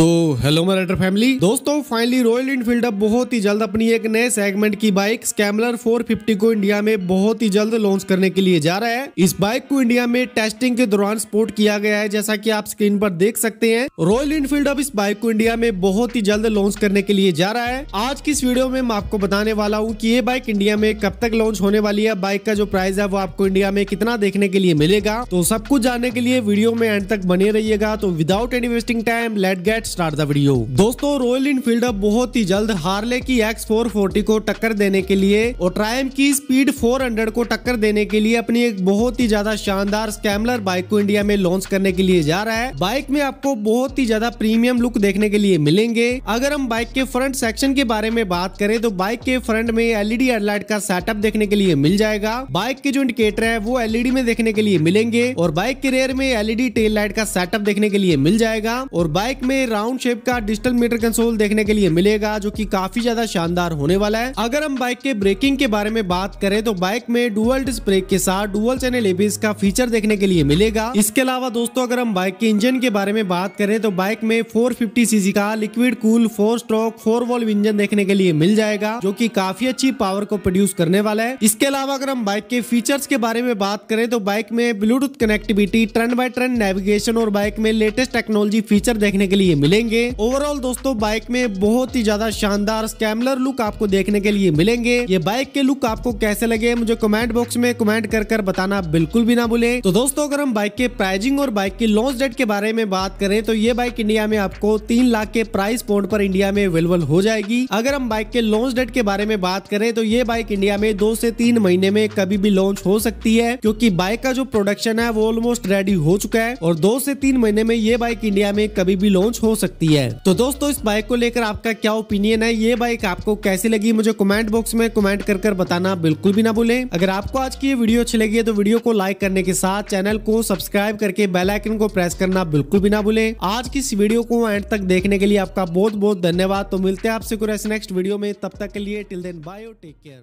तो हेलो मराइडर फैमिली दोस्तों फाइनली रॉयल इनफील्ड अब बहुत ही जल्द अपनी एक नए सेगमेंट की बाइक स्कैमलर 450 को इंडिया में बहुत ही जल्द लॉन्च करने के लिए जा रहा है इस बाइक को इंडिया में टेस्टिंग के दौरान स्पोर्ट किया गया है जैसा कि आप स्क्रीन पर देख सकते हैं रॉयल इनफील्ड अब इस बाइक को इंडिया में बहुत ही जल्द लॉन्च करने के लिए जा रहा है आज की इस वीडियो में मैं आपको बताने वाला हूँ की ये बाइक इंडिया में कब तक लॉन्च होने वाली है बाइक का जो प्राइस है वो आपको इंडिया में कितना देखने के लिए मिलेगा तो सब कुछ जानने के लिए वीडियो में एंड तक बने रहिएगा तो without any wasting time let get start the video दोस्तों रॉयल इनफील्ड अब बहुत ही जल्द हार्ले की एक्स फोर को टक्कर देने के लिए और ट्राइम की स्पीड 400 को टक्कर देने के लिए अपनी एक बहुत ही ज्यादा शानदार स्कैमलर बाइक को इंडिया में लॉन्च करने के लिए जा रहा है बाइक में आपको बहुत ही ज्यादा प्रीमियम लुक देखने के लिए मिलेंगे अगर हम बाइक के फ्रंट सेक्शन के बारे में बात करें तो बाइक के फ्रंट में एलईडी हेडलाइट का सेटअप देखने के लिए मिल जाएगा बाइक के जो इंडिकेटर है वो एलईडी में देखने के लिए मिलेंगे और बाइक के रेयर में एलईडी टेल लाइट का सेटअप देखने के लिए मिल जाएगा और बाइक में राउंड शेप का डिजिटल मीटर कंसोल देखने के लिए मिलेगा जो की काफी ज्यादा शानदार होने वाला है अगर हम बाइक के ब्रेकिंग के बारे में बात करें तो बाइक में डुअल डिस्क ब्रेक के साथ डुअल चैनल एबीएस का फीचर देखने के लिए मिलेगा इसके अलावा दोस्तों अगर हम बाइक के इंजन के बारे में बात करें तो बाइक में फोर सीसी का liquid cool four stroke four valve engine देखने के लिए मिल जाएगा जो की काफी अच्छी पावर को प्रोड्यूस करने वाला है इसके अलावा अगर हम बाइक के फीचर्स के बारे में बात करें तो बाइक में bluetooth connectivity trend by trend navigation और बाइक में लेटेस्ट टेक्नोलॉजी फीचर देखने के लिए मिलेंगे ओवरऑल दोस्तों बाइक में बहुत ही ज्यादा शानदार स्कैमलर लुक आपको देखने के लिए मिलेंगे ये बाइक के लुक आपको कैसे लगे मुझे कमेंट बॉक्स में कमेंट कर कर बताना बिल्कुल भी ना भूले तो दोस्तों अगर हम बाइक के प्राइजिंग और बाइक की लॉन्च डेट के बारे में बात करें तो ये बाइक इंडिया में आपको तीन लाख के प्राइस पॉइंट पर इंडिया में अवेलेबल हो जाएगी अगर हम बाइक के लॉन्च डेट के बारे में बात करें तो ये बाइक इंडिया में दो से तीन महीने में कभी भी लॉन्च हो सकती है क्योंकि बाइक का जो प्रोडक्शन है वो ऑलमोस्ट रेडी हो चुका है और दो से तीन महीने में ये बाइक इंडिया में कभी भी लॉन्च हो हो सकती है तो दोस्तों इस बाइक को लेकर आपका क्या ओपिनियन है ये बाइक आपको कैसी लगी मुझे कमेंट बॉक्स में कमेंट कर कर बताना बिल्कुल भी ना भूले अगर आपको आज की ये वीडियो अच्छी लगी है तो वीडियो को लाइक करने के साथ चैनल को सब्सक्राइब करके बेलाइकन को प्रेस करना बिल्कुल भी ना भूले आज की इस वीडियो को एंड तक देखने के लिए आपका बहुत बहुत धन्यवाद तो मिलते हैं आपसे कुछ नेक्स्ट वीडियो में तब तक के लिए till then bio tech care